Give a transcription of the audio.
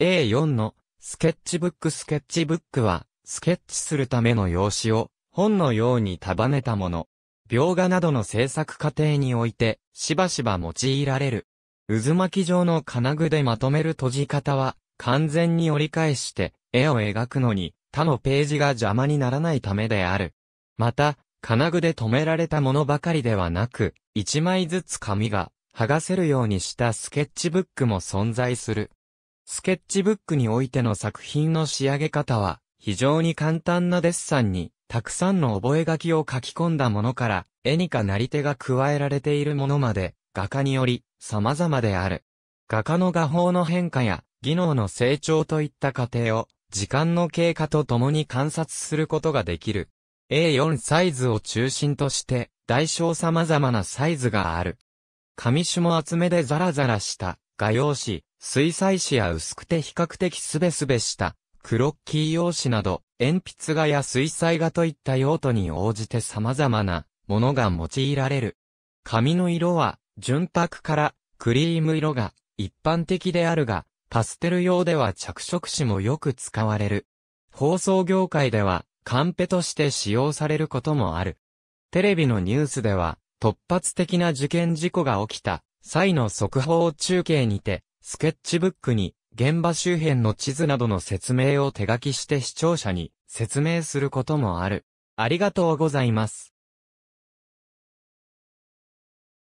A4 のスケッチブックスケッチブックは、スケッチするための用紙を本のように束ねたもの。描画などの制作過程において、しばしば用いられる。渦巻き状の金具でまとめる閉じ方は、完全に折り返して、絵を描くのに、他のページが邪魔にならないためである。また、金具で留められたものばかりではなく、一枚ずつ紙が剥がせるようにしたスケッチブックも存在する。スケッチブックにおいての作品の仕上げ方は、非常に簡単なデッサンに、たくさんの覚書を書き込んだものから、絵にかなり手が加えられているものまで、画家により、様々である。画家の画法の変化や、技能の成長といった過程を、時間の経過とともに観察することができる。A4 サイズを中心として、大小様々なサイズがある。紙種も厚めでザラザラした画用紙、水彩紙や薄くて比較的すべすべした、クロッキー用紙など、鉛筆画や水彩画といった用途に応じて様々なものが用いられる。紙の色は、純白からクリーム色が一般的であるが、パステル用では着色紙もよく使われる。放送業界では、カンペとして使用されることもある。テレビのニュースでは、突発的な事件事故が起きた、際の速報中継にて、スケッチブックに現場周辺の地図などの説明を手書きして視聴者に説明することもある。ありがとうございます。